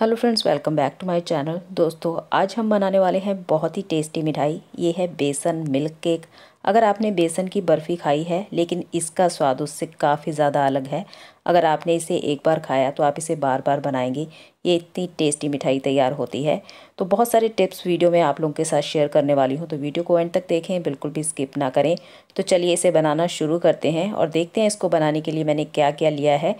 hello friends welcome back to my channel दोस्तों आज हम बनाने वाले हैं बहुत ही टेस्टी मिठाई ये है बेसन मिल्क केक अगर आपने बेसन की बर्फ़ी खाई है लेकिन इसका स्वाद उससे काफ़ी ज़्यादा अलग है अगर आपने इसे एक बार खाया तो आप इसे बार बार बनाएंगे ये इतनी टेस्टी मिठाई तैयार होती है तो बहुत सारे टिप्स वीडियो में आप लोगों के साथ शेयर करने वाली हूँ तो वीडियो को एंड तक देखें बिल्कुल भी स्किप ना करें तो चलिए इसे बनाना शुरू करते हैं और देखते हैं इसको बनाने के लिए मैंने क्या क्या लिया है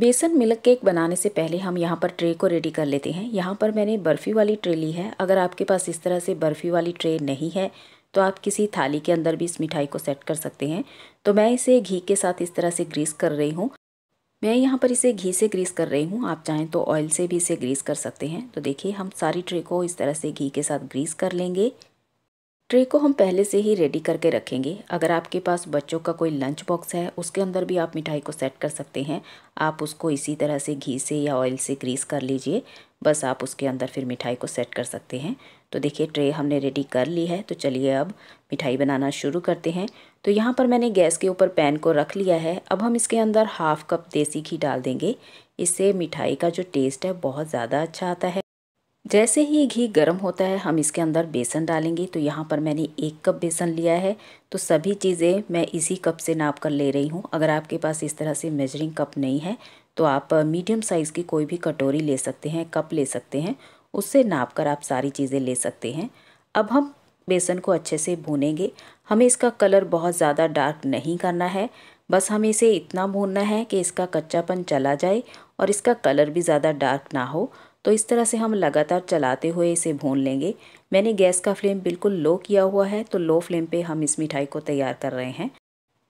बेसन मिल्क केक बनाने से पहले हम यहाँ पर ट्रे को रेडी कर लेते हैं यहाँ पर मैंने बर्फ़ी वाली ट्रे ली है अगर आपके पास इस तरह से बर्फ़ी वाली ट्रे नहीं है तो आप किसी थाली के अंदर भी इस मिठाई को सेट कर सकते हैं तो मैं इसे घी के साथ इस तरह से ग्रीस कर रही हूँ मैं यहाँ पर इसे घी से ग्रीस कर रही हूँ आप चाहें तो ऑयल से भी इसे ग्रीस कर सकते हैं तो देखिए हम सारी ट्रे को इस तरह से घी के साथ ग्रीस कर लेंगे ट्रे को हम पहले से ही रेडी करके रखेंगे अगर आपके पास बच्चों का कोई लंच बॉक्स है उसके अंदर भी आप मिठाई को सेट कर सकते हैं आप उसको इसी तरह से घी से या ऑयल से ग्रीस कर लीजिए बस आप उसके अंदर फिर मिठाई को सेट कर सकते हैं तो देखिए ट्रे हमने रेडी कर ली है तो चलिए अब मिठाई बनाना शुरू करते हैं तो यहाँ पर मैंने गैस के ऊपर पैन को रख लिया है अब हम इसके अंदर हाफ़ कप देसी घी डाल देंगे इससे मिठाई का जो टेस्ट है बहुत ज़्यादा अच्छा आता है जैसे ही घी गर्म होता है हम इसके अंदर बेसन डालेंगे तो यहाँ पर मैंने एक कप बेसन लिया है तो सभी चीज़ें मैं इसी कप से नाप कर ले रही हूँ अगर आपके पास इस तरह से मेजरिंग कप नहीं है तो आप मीडियम साइज़ की कोई भी कटोरी ले सकते हैं कप ले सकते हैं उससे नाप कर आप सारी चीज़ें ले सकते हैं अब हम बेसन को अच्छे से भूनेंगे हमें इसका कलर बहुत ज़्यादा डार्क नहीं करना है बस हमें इसे इतना भूनना है कि इसका कच्चापन चला जाए और इसका कलर भी ज़्यादा डार्क ना हो तो इस तरह से हम लगातार चलाते हुए इसे भून लेंगे मैंने गैस का फ्लेम बिल्कुल लो किया हुआ है तो लो फ्लेम पे हम इस मिठाई को तैयार कर रहे हैं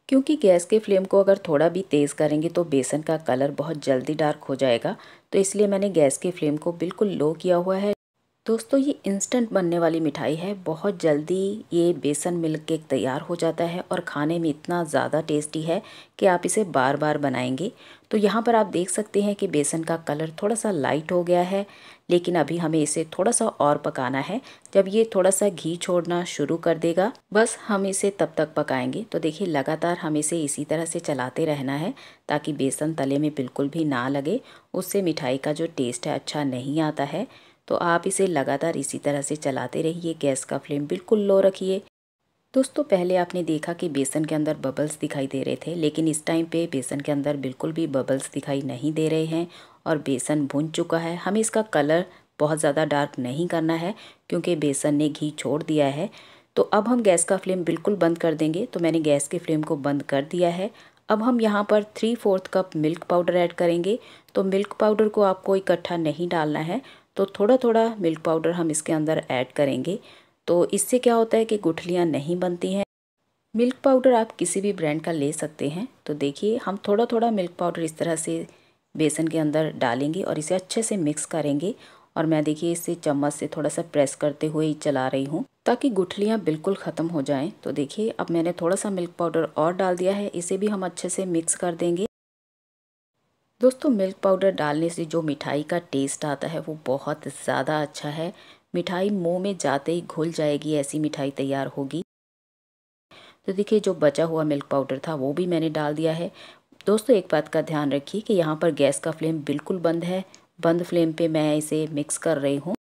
क्योंकि गैस के फ्लेम को अगर थोड़ा भी तेज़ करेंगे तो बेसन का कलर बहुत जल्दी डार्क हो जाएगा तो इसलिए मैंने गैस के फ्लेम को बिल्कुल लो किया हुआ है दोस्तों ये इंस्टेंट बनने वाली मिठाई है बहुत जल्दी ये बेसन मिल्क केक तैयार हो जाता है और खाने में इतना ज़्यादा टेस्टी है कि आप इसे बार बार बनाएंगे तो यहाँ पर आप देख सकते हैं कि बेसन का कलर थोड़ा सा लाइट हो गया है लेकिन अभी हमें इसे थोड़ा सा और पकाना है जब ये थोड़ा सा घी छोड़ना शुरू कर देगा बस हम इसे तब तक पकाएंगे तो देखिए लगातार हम इसे इसी तरह से चलाते रहना है ताकि बेसन तले में बिल्कुल भी ना लगे उससे मिठाई का जो टेस्ट है अच्छा नहीं आता है तो आप इसे लगातार इसी तरह से चलाते रहिए गैस का फ्लेम बिल्कुल लो रखिए दोस्तों पहले आपने देखा कि बेसन के अंदर बबल्स दिखाई दे रहे थे लेकिन इस टाइम पे बेसन के अंदर बिल्कुल भी बबल्स दिखाई नहीं दे रहे हैं और बेसन भुन चुका है हमें इसका कलर बहुत ज़्यादा डार्क नहीं करना है क्योंकि बेसन ने घी छोड़ दिया है तो अब हम गैस का फ्लेम बिल्कुल बंद कर देंगे तो मैंने गैस के फ्लेम को बंद कर दिया है अब हम यहाँ पर three fourth cup milk powder add करेंगे तो मिल्क पाउडर को आपको इकट्ठा नहीं डालना है तो थोड़ा थोड़ा मिल्क पाउडर हम इसके अंदर ऐड करेंगे तो इससे क्या होता है कि गुठलियाँ नहीं बनती हैं मिल्क पाउडर आप किसी भी ब्रांड का ले सकते हैं तो देखिए हम थोड़ा थोड़ा मिल्क पाउडर इस तरह से बेसन के अंदर डालेंगे और इसे अच्छे से मिक्स करेंगे और मैं देखिए इसे चम्मच से थोड़ा सा प्रेस करते हुए ही चला रही हूँ ताकि गुठलियाँ बिल्कुल ख़त्म हो जाएं तो देखिए अब मैंने थोड़ा सा मिल्क पाउडर और डाल दिया है इसे भी हम अच्छे से मिक्स कर देंगे दोस्तों मिल्क पाउडर डालने से जो मिठाई का टेस्ट आता है वो बहुत ज़्यादा अच्छा है मिठाई मुंह में जाते ही घुल जाएगी ऐसी मिठाई तैयार होगी तो देखिए जो बचा हुआ मिल्क पाउडर था वो भी मैंने डाल दिया है दोस्तों एक बात का ध्यान रखिए कि यहाँ पर गैस का फ्लेम बिल्कुल बंद है बंद फ्लेम पर मैं इसे मिक्स कर रही हूँ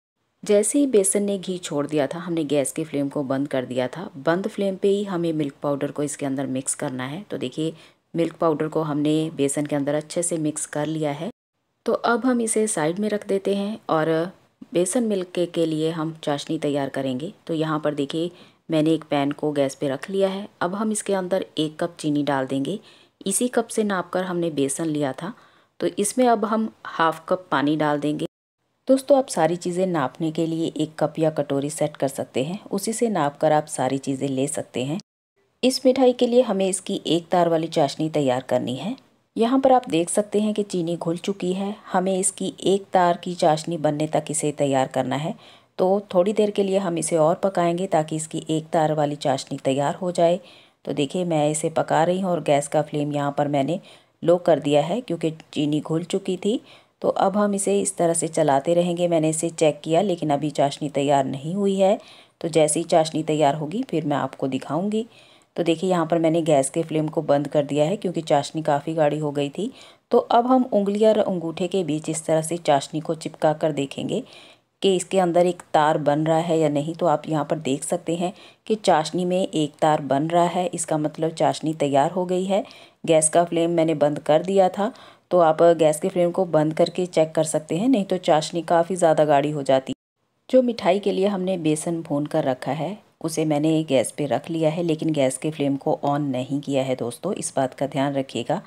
जैसे ही बेसन ने घी छोड़ दिया था हमने गैस के फ्लेम को बंद कर दिया था बंद फ्लेम पे ही हमें मिल्क पाउडर को इसके अंदर मिक्स करना है तो देखिए मिल्क पाउडर को हमने बेसन के अंदर अच्छे से मिक्स कर लिया है तो अब हम इसे साइड में रख देते हैं और बेसन मिल्क के, के लिए हम चाशनी तैयार करेंगे तो यहाँ पर देखिए मैंने एक पैन को गैस पे रख लिया है अब हम इसके अंदर एक कप चीनी डाल देंगे इसी कप से नाप कर हमने बेसन लिया था तो इसमें अब हम हाफ़ कप पानी डाल देंगे दोस्तों आप सारी चीज़ें नापने के लिए एक कप या कटोरी सेट कर सकते हैं उसी से नाप कर आप सारी चीज़ें ले सकते हैं इस मिठाई के लिए हमें इसकी एक तार वाली चाशनी तैयार करनी है यहाँ पर आप देख सकते हैं कि चीनी घुल चुकी है हमें इसकी एक तार की चाशनी बनने तक इसे तैयार करना है तो थोड़ी देर के लिए हम इसे और पकाएंगे ताकि इसकी एक तार वाली चाशनी तैयार हो जाए तो देखिए मैं इसे पका रही हूँ और गैस का फ्लेम यहाँ पर मैंने लो कर दिया है क्योंकि चीनी घुल चुकी थी तो अब हम इसे इस तरह से चलाते रहेंगे मैंने इसे चेक किया लेकिन अभी चाशनी तैयार नहीं हुई है तो जैसे ही चाशनी तैयार होगी फिर मैं आपको दिखाऊँगी तो देखिए यहाँ पर मैंने गैस के फ्लेम को बंद कर दिया है क्योंकि चाशनी काफ़ी गाढ़ी हो गई थी तो अब हम उंगली और अंगूठे के बीच इस तरह से चाशनी को चिपका कर देखेंगे कि इसके अंदर एक तार बन रहा है या नहीं तो आप यहाँ पर देख सकते हैं कि चाशनी में एक तार बन रहा है इसका मतलब चाशनी तैयार हो गई है गैस का फ्लेम मैंने बंद कर दिया था तो आप गैस के फ्लेम को बंद करके चेक कर सकते हैं नहीं तो चाशनी काफ़ी ज़्यादा गाढ़ी हो जाती जो मिठाई के लिए हमने बेसन भून कर रखा है उसे मैंने गैस पे रख लिया है लेकिन गैस के फ्लेम को ऑन नहीं किया है दोस्तों इस बात का ध्यान रखिएगा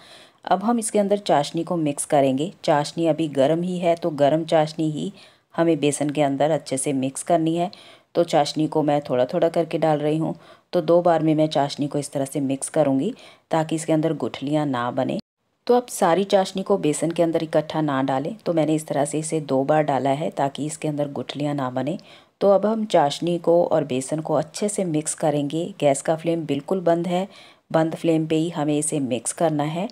अब हम इसके अंदर चाशनी को मिक्स करेंगे चाशनी अभी गर्म ही है तो गर्म चाशनी ही हमें बेसन के अंदर अच्छे से मिक्स करनी है तो चाशनी को मैं थोड़ा थोड़ा करके डाल रही हूँ तो दो बार में मैं चाशनी को इस तरह से मिक्स करूँगी ताकि इसके अंदर गुठलियाँ ना बने तो आप सारी चाशनी को बेसन के अंदर इकट्ठा ना डालें तो मैंने इस तरह से इसे दो बार डाला है ताकि इसके अंदर गुठलियाँ ना बने तो अब हम चाशनी को और बेसन को अच्छे से मिक्स करेंगे गैस का फ्लेम बिल्कुल बंद है बंद फ्लेम पे ही हमें इसे मिक्स करना है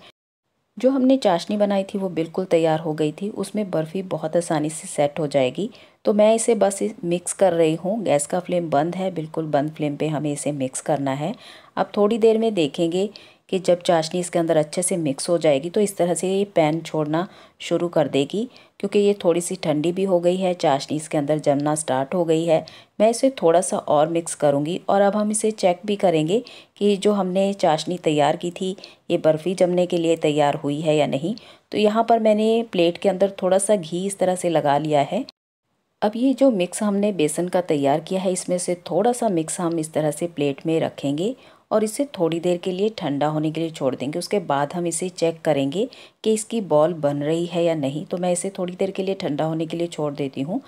जो हमने चाशनी बनाई थी वो बिल्कुल तैयार हो गई थी उसमें बर्फ़ी बहुत आसानी से सेट हो जाएगी तो मैं इसे बस मिक्स कर रही हूँ गैस का फ्लेम बंद है बिल्कुल बंद फ्लेम पे हमें इसे मिक्स करना है अब थोड़ी देर में देखेंगे कि जब चाशनी इसके अंदर अच्छे से मिक्स हो जाएगी तो इस तरह से ये पैन छोड़ना शुरू कर देगी क्योंकि ये थोड़ी सी ठंडी भी हो गई है चाशनी इसके अंदर जमना स्टार्ट हो गई है मैं इसे थोड़ा सा और मिक्स करूँगी और अब हम इसे चेक भी करेंगे कि जो हमने चाशनी तैयार की थी ये बर्फ़ी जमने के लिए तैयार हुई है या नहीं तो यहाँ पर मैंने प्लेट के अंदर थोड़ा सा घी इस तरह से लगा लिया है अब ये जो मिक्स हमने बेसन का तैयार किया है इसमें से थोड़ा सा मिक्स हम इस तरह से प्लेट में रखेंगे और इसे थोड़ी देर के लिए ठंडा होने के लिए छोड़ देंगे उसके बाद हम इसे चेक करेंगे कि इसकी बॉल बन रही है या नहीं तो मैं इसे थोड़ी देर के लिए ठंडा होने के लिए छोड़ देती हूँ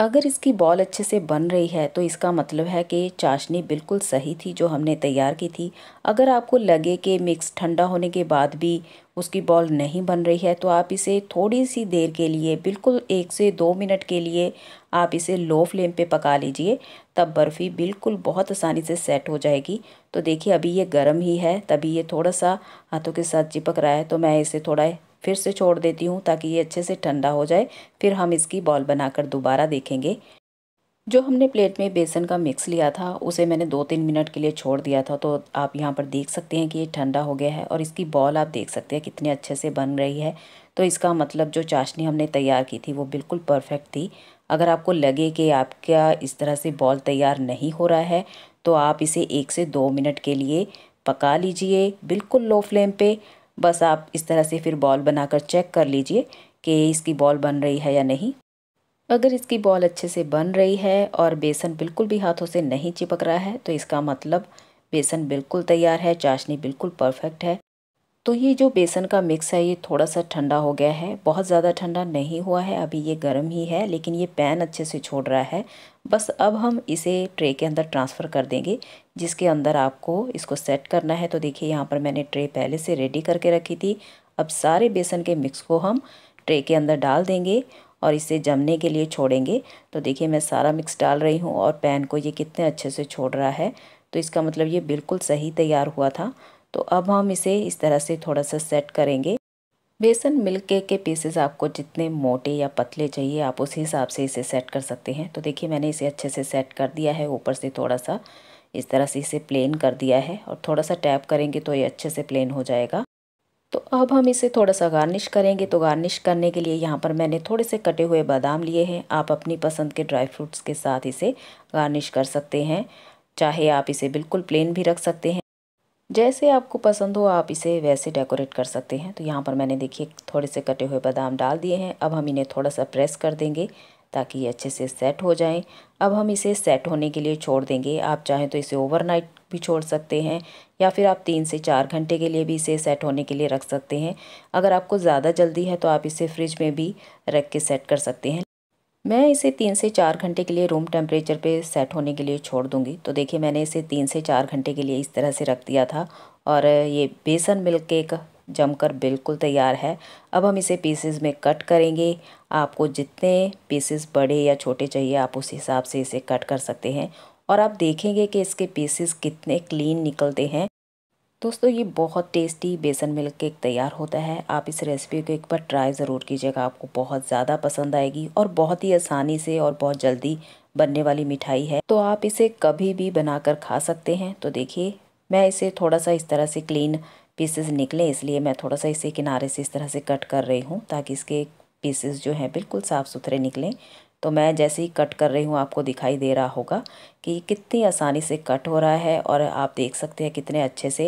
अगर इसकी बॉल अच्छे से बन रही है तो इसका मतलब है कि चाशनी बिल्कुल सही थी जो हमने तैयार की थी अगर आपको लगे कि मिक्स ठंडा होने के बाद भी उसकी बॉल नहीं बन रही है तो आप इसे थोड़ी सी देर के लिए बिल्कुल एक से दो मिनट के लिए आप इसे लो फ्लेम पे पका लीजिए तब बर्फ़ी बिल्कुल बहुत आसानी से सेट हो जाएगी तो देखिए अभी ये गर्म ही है तभी ये थोड़ा सा हाथों के साथ चिपक रहा है तो मैं इसे थोड़ा फिर से छोड़ देती हूँ ताकि ये अच्छे से ठंडा हो जाए फिर हम इसकी बॉल बनाकर दोबारा देखेंगे जो हमने प्लेट में बेसन का मिक्स लिया था उसे मैंने दो तीन मिनट के लिए छोड़ दिया था तो आप यहाँ पर देख सकते हैं कि ये ठंडा हो गया है और इसकी बॉल आप देख सकते हैं कितने अच्छे से बन रही है तो इसका मतलब जो चाशनी हमने तैयार की थी वो बिल्कुल परफेक्ट थी अगर आपको लगे कि आपका इस तरह से बॉल तैयार नहीं हो रहा है तो आप इसे एक से दो मिनट के लिए पका लीजिए बिल्कुल लो फ्लेम पर बस आप इस तरह से फिर बॉल बनाकर चेक कर लीजिए कि इसकी बॉल बन रही है या नहीं अगर इसकी बॉल अच्छे से बन रही है और बेसन बिल्कुल भी हाथों से नहीं चिपक रहा है तो इसका मतलब बेसन बिल्कुल तैयार है चाशनी बिल्कुल परफेक्ट है तो ये जो बेसन का मिक्स है ये थोड़ा सा ठंडा हो गया है बहुत ज़्यादा ठंडा नहीं हुआ है अभी ये गर्म ही है लेकिन ये पैन अच्छे से छोड़ रहा है बस अब हम इसे ट्रे के अंदर ट्रांसफ़र कर देंगे जिसके अंदर आपको इसको सेट करना है तो देखिए यहाँ पर मैंने ट्रे पहले से रेडी करके रखी थी अब सारे बेसन के मिक्स को हम ट्रे के अंदर डाल देंगे और इसे जमने के लिए छोड़ेंगे तो देखिए मैं सारा मिक्स डाल रही हूँ और पैन को ये कितने अच्छे से छोड़ रहा है तो इसका मतलब ये बिल्कुल सही तैयार हुआ था तो अब हम इसे इस तरह से थोड़ा सा सेट करेंगे बेसन मिल्क केक के पीसेस आपको जितने मोटे या पतले चाहिए आप उस हिसाब से इसे सेट कर सकते हैं तो देखिए मैंने इसे अच्छे से सेट कर दिया है ऊपर से थोड़ा सा इस तरह से इसे प्लेन कर दिया है और थोड़ा सा टैप करेंगे तो ये अच्छे से प्लेन हो जाएगा तो अब हम इसे थोड़ा सा गार्निश करेंगे तो गार्निश करने के लिए यहाँ पर मैंने थोड़े से कटे हुए बादाम लिए हैं आप अपनी पसंद के ड्राई फ्रूट्स के साथ इसे गार्निश कर सकते हैं चाहे आप इसे बिल्कुल प्लेन भी रख सकते हैं जैसे आपको पसंद हो आप इसे वैसे डेकोरेट कर सकते हैं तो यहाँ पर मैंने देखिए थोड़े से कटे हुए बादाम डाल दिए हैं अब हम इन्हें थोड़ा सा प्रेस कर देंगे ताकि ये अच्छे से सेट हो जाएं अब हम इसे सेट होने के लिए छोड़ देंगे आप चाहें तो इसे ओवरनाइट भी छोड़ सकते हैं या फिर आप तीन से चार घंटे के लिए भी इसे सेट होने के लिए रख सकते हैं अगर आपको ज़्यादा जल्दी है तो आप इसे फ्रिज में भी रख के सेट कर सकते हैं मैं इसे तीन से चार घंटे के लिए रूम टेम्परेचर पे सेट होने के लिए छोड़ दूंगी तो देखिए मैंने इसे तीन से चार घंटे के लिए इस तरह से रख दिया था और ये बेसन मिल्क केक जमकर बिल्कुल तैयार है अब हम इसे पीसेस में कट करेंगे आपको जितने पीसेस बड़े या छोटे चाहिए आप उस हिसाब से इसे कट कर सकते हैं और आप देखेंगे कि इसके पीसेस कितने क्लीन निकलते हैं दोस्तों ये बहुत टेस्टी बेसन मिल्क केक तैयार होता है आप इस रेसिपी को एक बार ट्राई ज़रूर कीजिएगा आपको बहुत ज़्यादा पसंद आएगी और बहुत ही आसानी से और बहुत जल्दी बनने वाली मिठाई है तो आप इसे कभी भी बनाकर खा सकते हैं तो देखिए मैं इसे थोड़ा सा इस तरह से क्लीन पीसेस निकले इसलिए मैं थोड़ा सा इसे किनारे से इस तरह से कट कर रही हूँ ताकि इसके पीसेस जो हैं बिल्कुल साफ़ सुथरे निकलें तो मैं जैसे ही कट कर रही हूँ आपको दिखाई दे रहा होगा कि कितनी आसानी से कट हो रहा है और आप देख सकते हैं कितने अच्छे से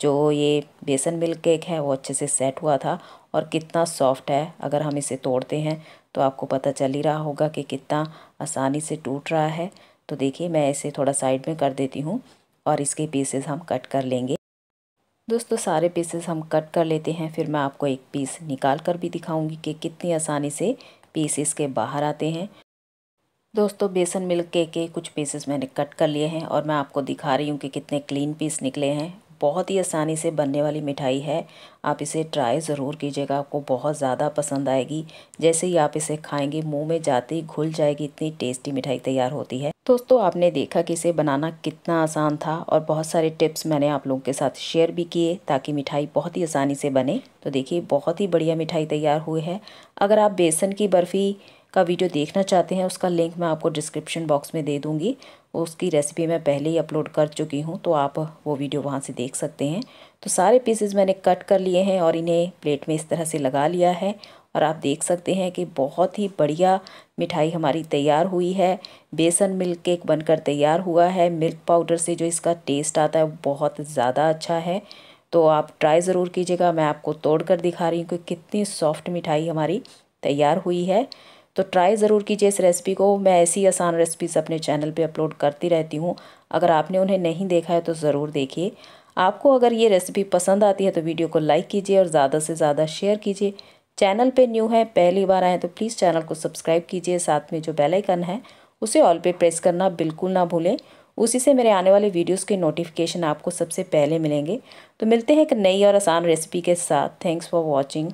जो ये बेसन मिल्क केक है वो अच्छे से सेट हुआ था और कितना सॉफ्ट है अगर हम इसे तोड़ते हैं तो आपको पता चल ही रहा होगा कि कितना आसानी से टूट रहा है तो देखिए मैं इसे थोड़ा साइड में कर देती हूँ और इसके पीसेस हम कट कर लेंगे दोस्तों सारे पीसेस हम कट कर लेते हैं फिर मैं आपको एक पीस निकाल कर भी दिखाऊंगी कि कितनी आसानी से पीसेस के बाहर आते हैं दोस्तों बेसन मिल्क के के कुछ पीसेस मैंने कट कर लिए हैं और मैं आपको दिखा रही हूँ कि कितने क्लीन पीस निकले हैं बहुत ही आसानी से बनने वाली मिठाई है आप इसे ट्राई ज़रूर कीजिएगा आपको बहुत ज़्यादा पसंद आएगी जैसे ही आप इसे खाएंगे मुंह में जाते ही घुल जाएगी इतनी टेस्टी मिठाई तैयार होती है दोस्तों आपने देखा कि इसे बनाना कितना आसान था और बहुत सारे टिप्स मैंने आप लोगों के साथ शेयर भी किए ताकि मिठाई बहुत ही आसानी से बने तो देखिए बहुत ही बढ़िया मिठाई तैयार हुई है अगर आप बेसन की बर्फ़ी का वीडियो देखना चाहते हैं उसका लिंक मैं आपको डिस्क्रिप्शन बॉक्स में दे दूँगी उसकी रेसिपी मैं पहले ही अपलोड कर चुकी हूँ तो आप वो वीडियो वहाँ से देख सकते हैं तो सारे पीसेज मैंने कट कर लिए हैं और इन्हें प्लेट में इस तरह से लगा लिया है और आप देख सकते हैं कि बहुत ही बढ़िया मिठाई हमारी तैयार हुई है बेसन मिल्क केक बनकर तैयार हुआ है मिल्क पाउडर से जो इसका टेस्ट आता है बहुत ज़्यादा अच्छा है तो आप ट्राई ज़रूर कीजिएगा मैं आपको तोड़ कर दिखा रही हूँ कि कितनी सॉफ्ट मिठाई हमारी तैयार हुई है तो ट्राई ज़रूर कीजिए इस रेसिपी को मैं ऐसी आसान रेसिपीज़ अपने चैनल पे अपलोड करती रहती हूँ अगर आपने उन्हें नहीं देखा है तो ज़रूर देखिए आपको अगर ये रेसिपी पसंद आती है तो वीडियो को लाइक कीजिए और ज़्यादा से ज़्यादा शेयर कीजिए चैनल पे न्यू है पहली बार आए तो प्लीज़ चैनल को सब्सक्राइब कीजिए साथ में जो बेल आइकन है उसे ऑल पे प्रेस करना बिल्कुल ना भूलें उसी से मेरे आने वाले वीडियोस के नोटिफिकेशन आपको सबसे पहले मिलेंगे तो मिलते हैं एक नई और आसान रेसिपी के साथ थैंक्स फॉर वॉचिंग